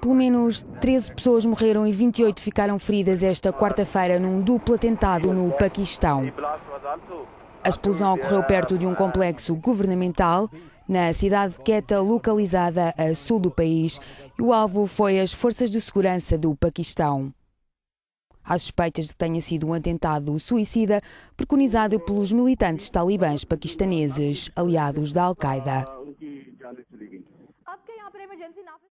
Pelo menos 13 pessoas morreram e 28 ficaram feridas esta quarta-feira num duplo atentado no Paquistão. A explosão ocorreu perto de um complexo governamental na cidade de Quetta, localizada a sul do país, e o alvo foi as forças de segurança do Paquistão. Há suspeitas de que tenha sido um atentado suicida preconizado pelos militantes talibãs paquistaneses, aliados da Al-Qaeda.